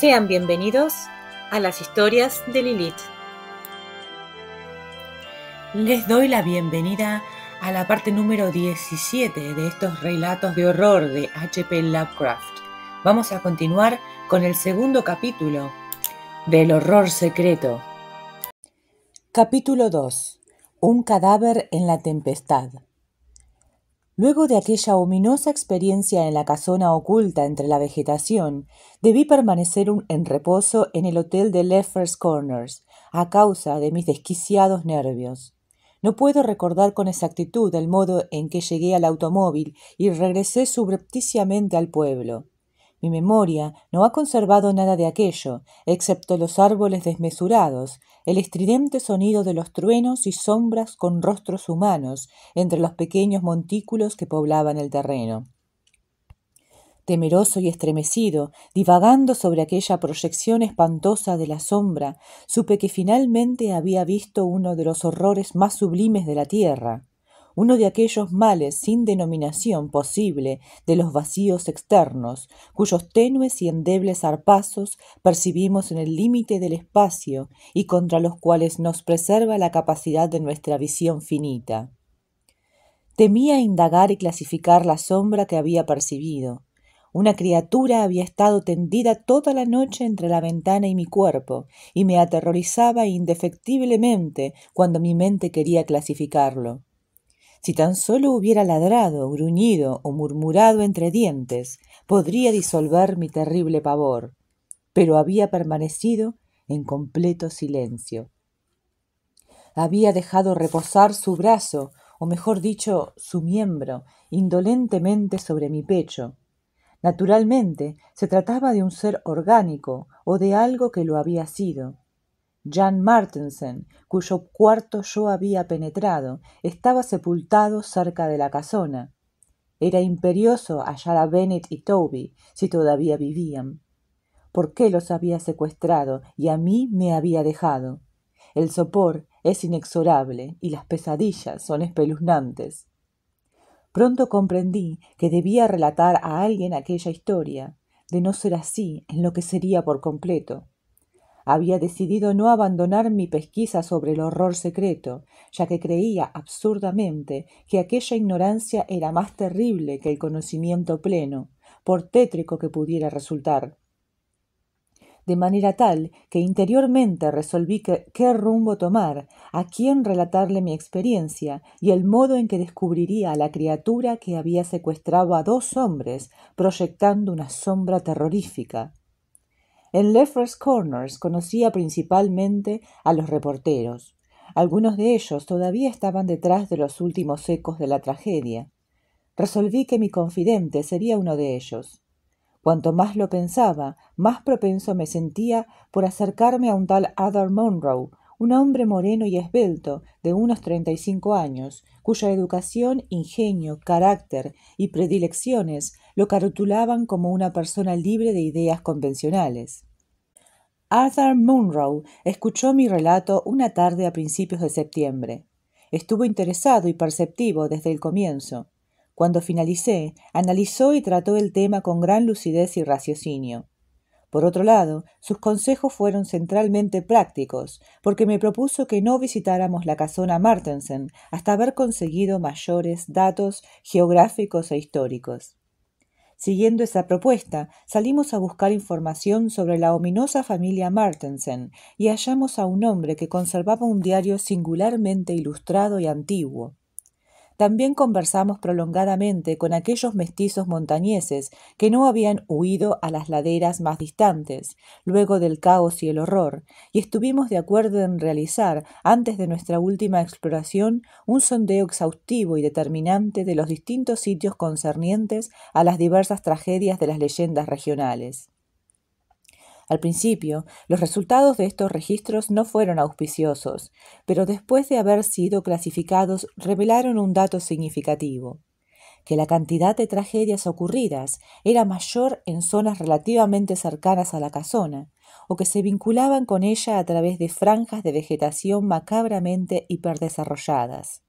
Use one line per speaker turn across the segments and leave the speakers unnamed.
Sean bienvenidos a las historias de Lilith. Les doy la bienvenida a la parte número 17 de estos relatos de horror de HP Lovecraft. Vamos a continuar con el segundo capítulo del horror secreto. Capítulo 2. Un cadáver en la tempestad. Luego de aquella ominosa experiencia en la casona oculta entre la vegetación, debí permanecer en reposo en el hotel de Leffers Corners, a causa de mis desquiciados nervios. No puedo recordar con exactitud el modo en que llegué al automóvil y regresé subrepticiamente al pueblo. Mi memoria no ha conservado nada de aquello, excepto los árboles desmesurados, el estridente sonido de los truenos y sombras con rostros humanos entre los pequeños montículos que poblaban el terreno. Temeroso y estremecido, divagando sobre aquella proyección espantosa de la sombra, supe que finalmente había visto uno de los horrores más sublimes de la tierra uno de aquellos males sin denominación posible de los vacíos externos, cuyos tenues y endebles arpazos percibimos en el límite del espacio y contra los cuales nos preserva la capacidad de nuestra visión finita. Temía indagar y clasificar la sombra que había percibido. Una criatura había estado tendida toda la noche entre la ventana y mi cuerpo, y me aterrorizaba indefectiblemente cuando mi mente quería clasificarlo. Si tan solo hubiera ladrado, gruñido o murmurado entre dientes, podría disolver mi terrible pavor, pero había permanecido en completo silencio. Había dejado reposar su brazo, o mejor dicho, su miembro, indolentemente sobre mi pecho. Naturalmente, se trataba de un ser orgánico o de algo que lo había sido. Jan Martensen, cuyo cuarto yo había penetrado, estaba sepultado cerca de la casona. Era imperioso hallar a Bennett y Toby, si todavía vivían. ¿Por qué los había secuestrado y a mí me había dejado? El sopor es inexorable y las pesadillas son espeluznantes. Pronto comprendí que debía relatar a alguien aquella historia. De no ser así, en lo que sería por completo. Había decidido no abandonar mi pesquisa sobre el horror secreto, ya que creía absurdamente que aquella ignorancia era más terrible que el conocimiento pleno, por tétrico que pudiera resultar de manera tal que interiormente resolví qué rumbo tomar, a quién relatarle mi experiencia y el modo en que descubriría a la criatura que había secuestrado a dos hombres, proyectando una sombra terrorífica. En Leffer's Corners conocía principalmente a los reporteros. Algunos de ellos todavía estaban detrás de los últimos ecos de la tragedia. Resolví que mi confidente sería uno de ellos. Cuanto más lo pensaba, más propenso me sentía por acercarme a un tal Adar Monroe, un hombre moreno y esbelto, de unos treinta y cinco años, cuya educación, ingenio, carácter y predilecciones lo carotulaban como una persona libre de ideas convencionales. Arthur Munro escuchó mi relato una tarde a principios de septiembre. Estuvo interesado y perceptivo desde el comienzo. Cuando finalicé, analizó y trató el tema con gran lucidez y raciocinio. Por otro lado, sus consejos fueron centralmente prácticos, porque me propuso que no visitáramos la casona Martensen hasta haber conseguido mayores datos geográficos e históricos. Siguiendo esa propuesta, salimos a buscar información sobre la ominosa familia Martensen y hallamos a un hombre que conservaba un diario singularmente ilustrado y antiguo. También conversamos prolongadamente con aquellos mestizos montañeses que no habían huido a las laderas más distantes, luego del caos y el horror, y estuvimos de acuerdo en realizar, antes de nuestra última exploración, un sondeo exhaustivo y determinante de los distintos sitios concernientes a las diversas tragedias de las leyendas regionales. Al principio, los resultados de estos registros no fueron auspiciosos, pero después de haber sido clasificados revelaron un dato significativo, que la cantidad de tragedias ocurridas era mayor en zonas relativamente cercanas a la casona, o que se vinculaban con ella a través de franjas de vegetación macabramente hiperdesarrolladas.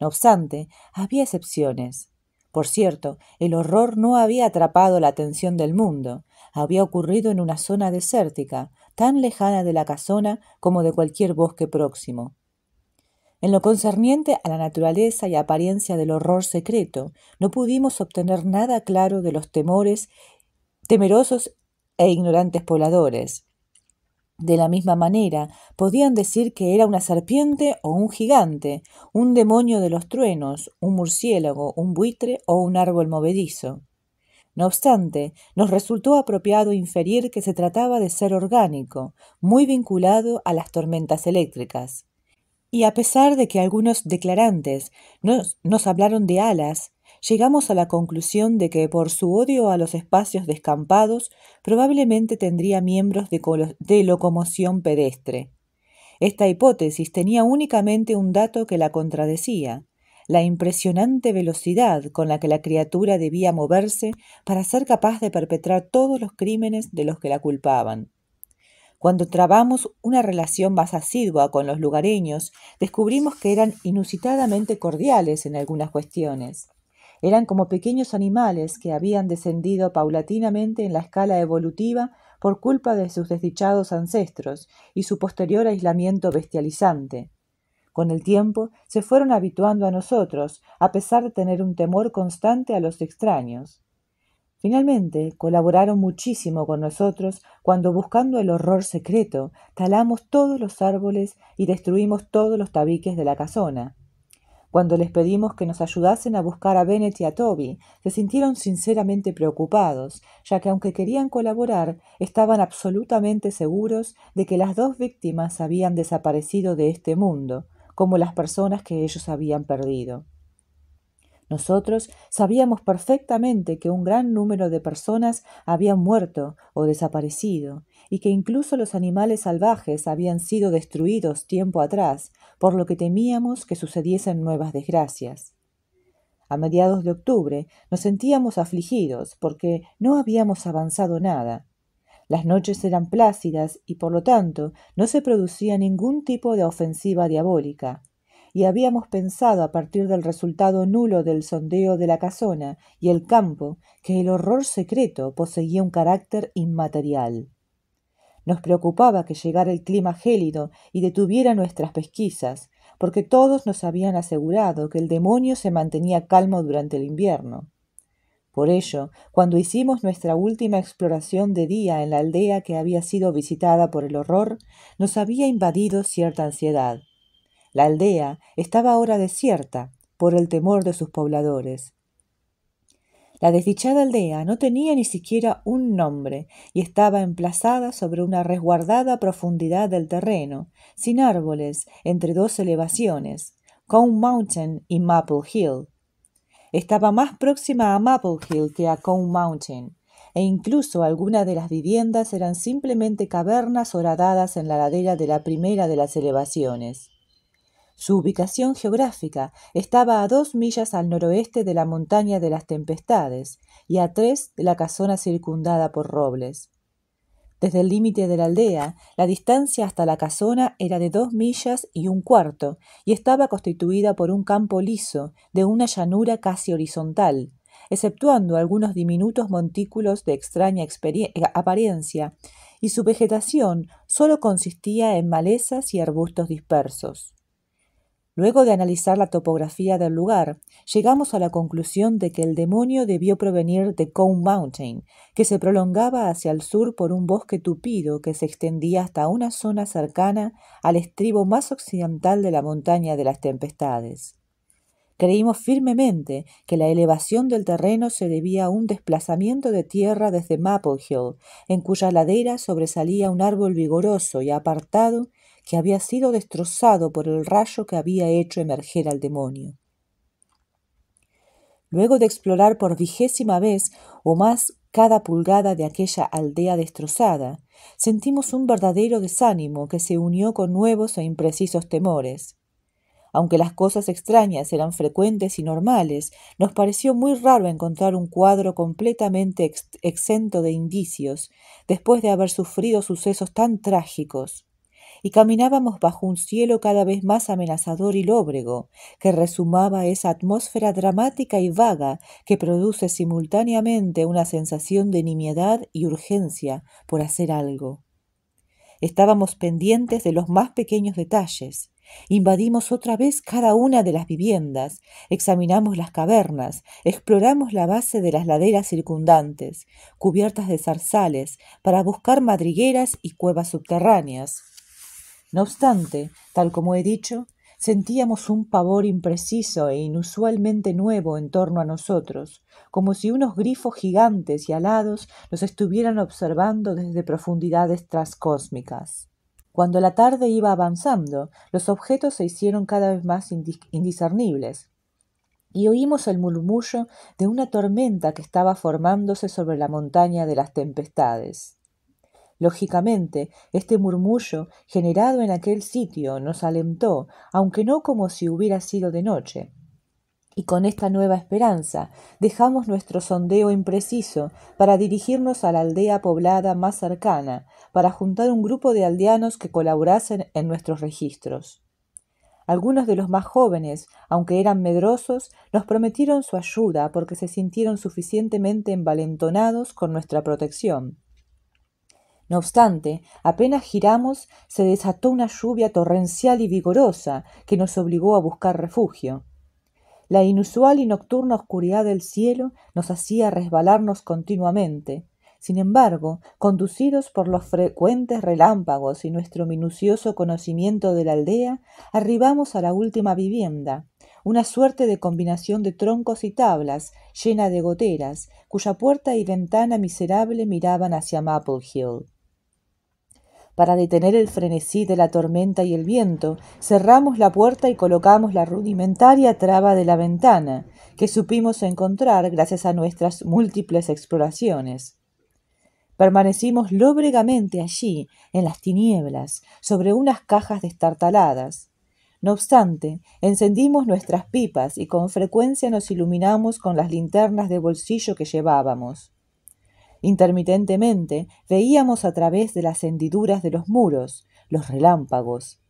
No obstante, había excepciones. Por cierto, el horror no había atrapado la atención del mundo. Había ocurrido en una zona desértica, tan lejana de la casona como de cualquier bosque próximo. En lo concerniente a la naturaleza y apariencia del horror secreto, no pudimos obtener nada claro de los temores temerosos e ignorantes pobladores. De la misma manera, podían decir que era una serpiente o un gigante, un demonio de los truenos, un murciélago, un buitre o un árbol movedizo. No obstante, nos resultó apropiado inferir que se trataba de ser orgánico, muy vinculado a las tormentas eléctricas. Y a pesar de que algunos declarantes nos, nos hablaron de alas, llegamos a la conclusión de que por su odio a los espacios descampados probablemente tendría miembros de, locomoción pedestre. Esta hipótesis tenía únicamente un dato que la contradecía, la impresionante velocidad con la que la criatura debía moverse para ser capaz de perpetrar todos los crímenes de los que la culpaban. Cuando trabamos una relación más asidua con los lugareños, descubrimos que eran inusitadamente cordiales en algunas cuestiones. Eran como pequeños animales que habían descendido paulatinamente en la escala evolutiva por culpa de sus desdichados ancestros y su posterior aislamiento bestializante. Con el tiempo se fueron habituando a nosotros, a pesar de tener un temor constante a los extraños. Finalmente, colaboraron muchísimo con nosotros cuando buscando el horror secreto, talamos todos los árboles y destruimos todos los tabiques de la casona. Cuando les pedimos que nos ayudasen a buscar a Bennett y a Toby, se sintieron sinceramente preocupados, ya que aunque querían colaborar, estaban absolutamente seguros de que las dos víctimas habían desaparecido de este mundo, como las personas que ellos habían perdido. Nosotros sabíamos perfectamente que un gran número de personas habían muerto o desaparecido, y que incluso los animales salvajes habían sido destruidos tiempo atrás, por lo que temíamos que sucediesen nuevas desgracias. A mediados de octubre nos sentíamos afligidos porque no habíamos avanzado nada. Las noches eran plácidas y por lo tanto no se producía ningún tipo de ofensiva diabólica y habíamos pensado a partir del resultado nulo del sondeo de la casona y el campo que el horror secreto poseía un carácter inmaterial. Nos preocupaba que llegara el clima gélido y detuviera nuestras pesquisas, porque todos nos habían asegurado que el demonio se mantenía calmo durante el invierno. Por ello, cuando hicimos nuestra última exploración de día en la aldea que había sido visitada por el horror, nos había invadido cierta ansiedad. La aldea estaba ahora desierta por el temor de sus pobladores. La desdichada aldea no tenía ni siquiera un nombre y estaba emplazada sobre una resguardada profundidad del terreno, sin árboles, entre dos elevaciones, Cone Mountain y Maple Hill. Estaba más próxima a Maple Hill que a Cone Mountain, e incluso algunas de las viviendas eran simplemente cavernas horadadas en la ladera de la primera de las elevaciones. Su ubicación geográfica estaba a dos millas al noroeste de la montaña de las Tempestades y a tres de la casona circundada por robles. Desde el límite de la aldea, la distancia hasta la casona era de dos millas y un cuarto, y estaba constituida por un campo liso, de una llanura casi horizontal, exceptuando algunos diminutos montículos de extraña eh, apariencia, y su vegetación solo consistía en malezas y arbustos dispersos. Luego de analizar la topografía del lugar, llegamos a la conclusión de que el demonio debió provenir de Cone Mountain, que se prolongaba hacia el sur por un bosque tupido que se extendía hasta una zona cercana al estribo más occidental de la montaña de las tempestades. Creímos firmemente que la elevación del terreno se debía a un desplazamiento de tierra desde Maple Hill, en cuya ladera sobresalía un árbol vigoroso y apartado que había sido destrozado por el rayo que había hecho emerger al demonio. Luego de explorar por vigésima vez o más cada pulgada de aquella aldea destrozada, sentimos un verdadero desánimo que se unió con nuevos e imprecisos temores. Aunque las cosas extrañas eran frecuentes y normales, nos pareció muy raro encontrar un cuadro completamente exento de indicios, después de haber sufrido sucesos tan trágicos y caminábamos bajo un cielo cada vez más amenazador y lóbrego, que resumaba esa atmósfera dramática y vaga que produce simultáneamente una sensación de nimiedad y urgencia por hacer algo. Estábamos pendientes de los más pequeños detalles, Invadimos otra vez cada una de las viviendas, examinamos las cavernas, exploramos la base de las laderas circundantes, cubiertas de zarzales, para buscar madrigueras y cuevas subterráneas. No obstante, tal como he dicho, sentíamos un pavor impreciso e inusualmente nuevo en torno a nosotros, como si unos grifos gigantes y alados nos estuvieran observando desde profundidades transcósmicas. Cuando la tarde iba avanzando, los objetos se hicieron cada vez más indiscernibles, y oímos el murmullo de una tormenta que estaba formándose sobre la montaña de las tempestades. Lógicamente, este murmullo generado en aquel sitio nos alentó, aunque no como si hubiera sido de noche. Y con esta nueva esperanza dejamos nuestro sondeo impreciso para dirigirnos a la aldea poblada más cercana, para juntar un grupo de aldeanos que colaborasen en nuestros registros. Algunos de los más jóvenes, aunque eran medrosos, nos prometieron su ayuda porque se sintieron suficientemente envalentonados con nuestra protección. No obstante, apenas giramos, se desató una lluvia torrencial y vigorosa que nos obligó a buscar refugio. La inusual y nocturna oscuridad del cielo nos hacía resbalarnos continuamente. Sin embargo, conducidos por los frecuentes relámpagos y nuestro minucioso conocimiento de la aldea, arribamos a la última vivienda, una suerte de combinación de troncos y tablas, llena de goteras, cuya puerta y ventana miserable miraban hacia Maple Hill. Para detener el frenesí de la tormenta y el viento, cerramos la puerta y colocamos la rudimentaria traba de la ventana, que supimos encontrar gracias a nuestras múltiples exploraciones. Permanecimos lóbregamente allí, en las tinieblas, sobre unas cajas destartaladas. No obstante, encendimos nuestras pipas y con frecuencia nos iluminamos con las linternas de bolsillo que llevábamos. Intermitentemente veíamos a través de las hendiduras de los muros los relámpagos.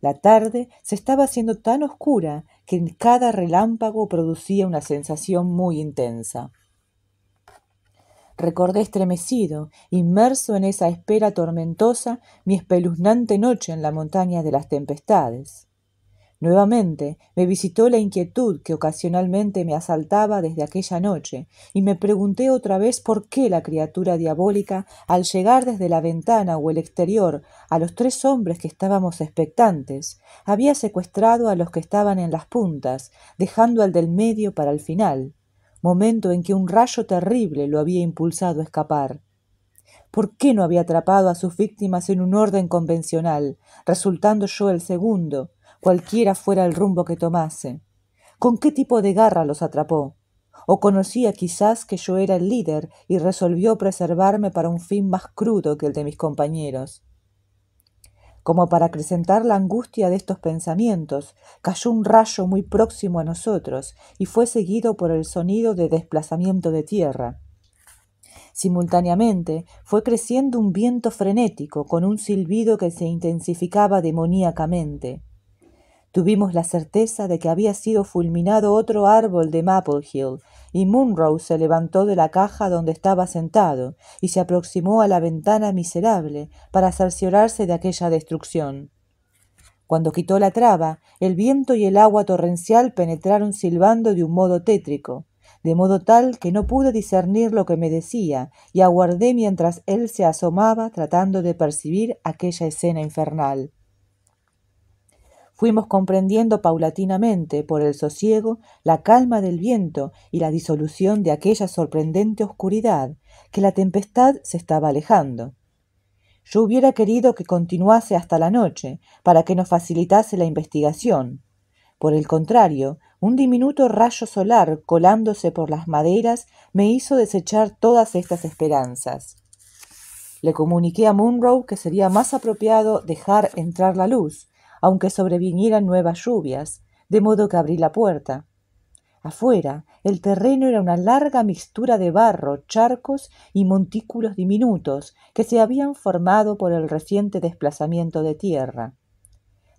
La tarde se estaba haciendo tan oscura que en cada relámpago producía una sensación muy intensa. Recordé estremecido, inmerso en esa espera tormentosa, mi espeluznante noche en la montaña de las tempestades. Nuevamente me visitó la inquietud que ocasionalmente me asaltaba desde aquella noche, y me pregunté otra vez por qué la criatura diabólica, al llegar desde la ventana o el exterior a los tres hombres que estábamos expectantes, había secuestrado a los que estaban en las puntas, dejando al del medio para el final, momento en que un rayo terrible lo había impulsado a escapar. ¿Por qué no había atrapado a sus víctimas en un orden convencional, resultando yo el segundo? cualquiera fuera el rumbo que tomase. ¿Con qué tipo de garra los atrapó? ¿O conocía quizás que yo era el líder y resolvió preservarme para un fin más crudo que el de mis compañeros? Como para acrecentar la angustia de estos pensamientos, cayó un rayo muy próximo a nosotros y fue seguido por el sonido de desplazamiento de tierra. Simultáneamente fue creciendo un viento frenético con un silbido que se intensificaba demoníacamente. Tuvimos la certeza de que había sido fulminado otro árbol de Maple Hill, y Munro se levantó de la caja donde estaba sentado y se aproximó a la ventana miserable para cerciorarse de aquella destrucción. Cuando quitó la traba, el viento y el agua torrencial penetraron silbando de un modo tétrico, de modo tal que no pude discernir lo que me decía y aguardé mientras él se asomaba tratando de percibir aquella escena infernal fuimos comprendiendo paulatinamente por el sosiego, la calma del viento y la disolución de aquella sorprendente oscuridad que la tempestad se estaba alejando. Yo hubiera querido que continuase hasta la noche, para que nos facilitase la investigación. Por el contrario, un diminuto rayo solar colándose por las maderas me hizo desechar todas estas esperanzas. Le comuniqué a Munro que sería más apropiado dejar entrar la luz, aunque sobrevinieran nuevas lluvias, de modo que abrí la puerta. Afuera, el terreno era una larga mixtura de barro, charcos y montículos diminutos que se habían formado por el reciente desplazamiento de tierra.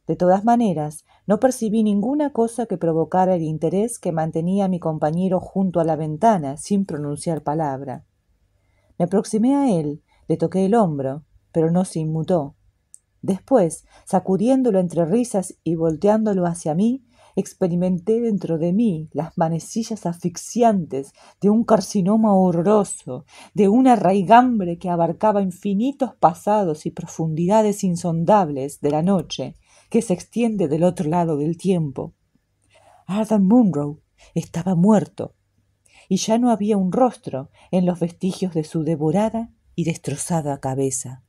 De todas maneras, no percibí ninguna cosa que provocara el interés que mantenía mi compañero junto a la ventana, sin pronunciar palabra. Me aproximé a él, le toqué el hombro, pero no se inmutó. Después, sacudiéndolo entre risas y volteándolo hacia mí, experimenté dentro de mí las manecillas asfixiantes de un carcinoma horroroso, de una raigambre que abarcaba infinitos pasados y profundidades insondables de la noche que se extiende del otro lado del tiempo. Arthur Munro estaba muerto, y ya no había un rostro en los vestigios de su devorada y destrozada cabeza.